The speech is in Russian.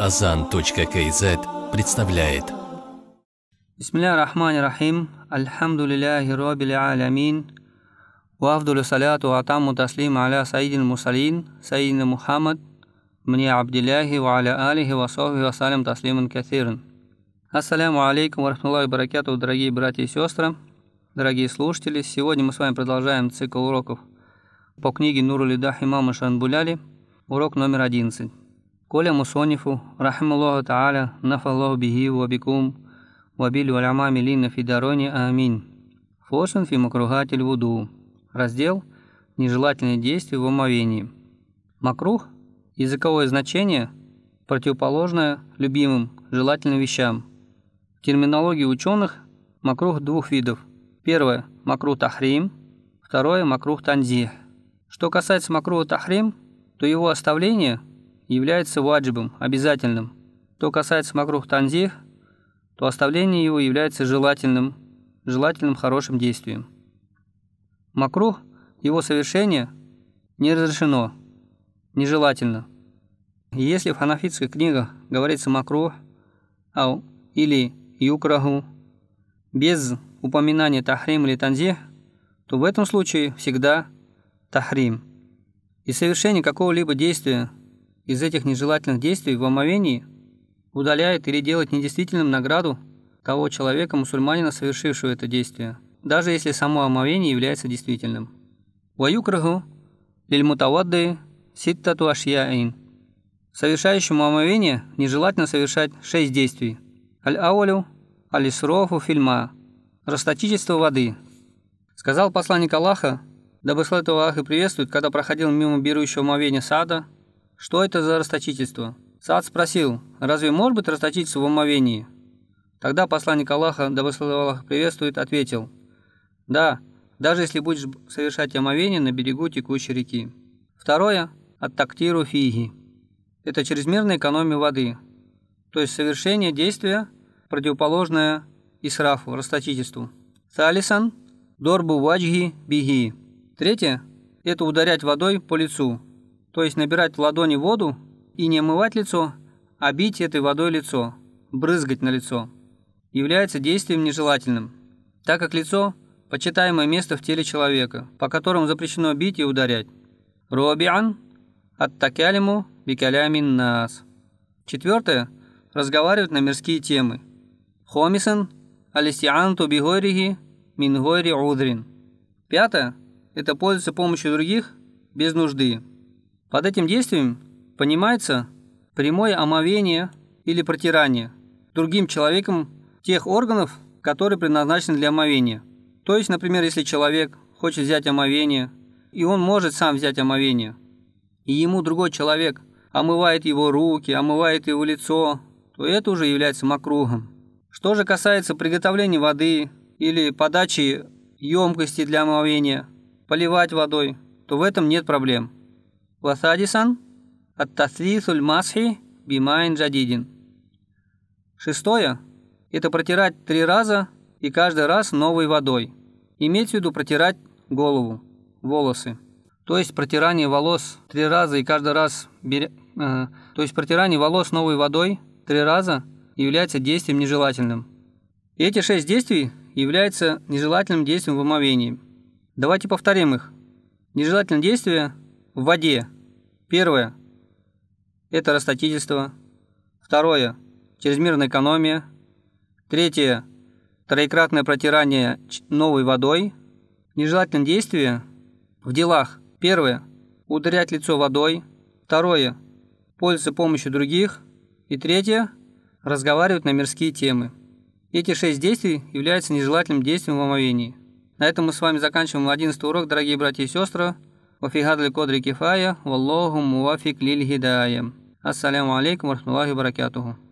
azan.kz представляет. Бисмилля рахмани рахим, альхамду лилляхи робили алямин, وأفضل الصلاة وأتم التسليم على سيد المرسلين سيدنا محمد بن عبد الله وعلى آله وصحبه وسلم تسليما كثيرا Ассаляму алейкум варахмаллахи баракату, дорогие братья и сестры, дорогие слушатели. Сегодня мы с вами продолжаем цикл уроков по книге Нуру Лидах имама Шанбуляли, урок номер одиннадцать. قول مصنف رحمه الله تعالى نفع الله به وبكم وبالعاملين في دارون آمين Фосен фи макрухатель вуду. Раздел «Нежелательные действия в омовении». Макрух – языковое значение, противоположное любимым, желательным вещам. В терминологии ученых макрух двух видов. Первое – макрух тахрим, второе – макрух танзих. Что касается макруха тахрим, то его оставление – является ваджибом, обязательным. Что касается макрух танзих, то оставление его является желательным, желательным хорошим действием. Макрух, его совершение не разрешено, нежелательно. Если в ханафитской книге говорится макрух ау, или юкраху без упоминания тахрим или танзих, то в этом случае всегда тахрим. И совершение какого-либо действия – из этих нежелательных действий в омовении удаляет или делает недействительным награду того человека, мусульманина, совершившего это действие, даже если само омовение является действительным. Ваюкраху лильмутавадды ситтату ашьяин. Совершающему омовение нежелательно совершать шесть действий. Аль-аулю, аль-исрофу фильма, расточительство воды. Сказал посланник Аллаха, да благословит Аллах и приветствует, когда проходил мимо берущего омовения сада – что это за расточительство? Саад спросил, разве может быть расточительство в умовении? Тогда посланник Аллаха, да Аллах приветствует, ответил, «Да, даже если будешь совершать омовение на берегу текущей реки». Второе – от тактиру фиги. Это чрезмерная экономия воды, то есть совершение действия, противоположное исрафу, расточительству. Талисан – дорбу ваджги биги. Третье – это ударять водой по лицу – то есть набирать в ладони воду и не омывать лицо, а бить этой водой лицо, брызгать на лицо, является действием нежелательным, так как лицо – почитаемое место в теле человека, по которому запрещено бить и ударять. Рубиан от такялиму бикалямин нас. Четвертое – разговаривать на мирские темы. Хомисан алистианту бигорихи мингори удрин. Пятое – это пользоваться помощью других без нужды. Под этим действием понимается прямое омовение или протирание другим человеком тех органов, которые предназначены для омовения. То есть, например, если человек хочет взять омовение, и он может сам взять омовение, и ему другой человек омывает его руки, омывает его лицо, то это уже является мокругом. Что же касается приготовления воды или подачи емкости для омовения, поливать водой, то в этом нет проблем. Васадисан Ат-таслисуль масхи бимайн жадидин. Шестое – это протирать три раза и каждый раз новой водой. Иметь в виду протирать голову, волосы. То есть протирание волос три раза и каждый раз... Беря... Э, то есть протирание волос новой водой три раза является действием нежелательным. И эти шесть действий являются нежелательным действием в омовении. Давайте повторим их. Нежелательное действие – в воде. Первое – это расточительство. Второе – чрезмерная экономия. Третье – троекратное протирание новой водой. Нежелательное действие в делах. Первое – ударять лицо водой. Второе – пользоваться помощью других. И третье – разговаривать на мирские темы. Эти шесть действий являются нежелательным действием в омовении. На этом мы с вами заканчиваем 11 урок, дорогие братья и сестры. وفي هذا القدر كفاية والله موافق للهداية السلام عليكم ورحمة الله وبركاته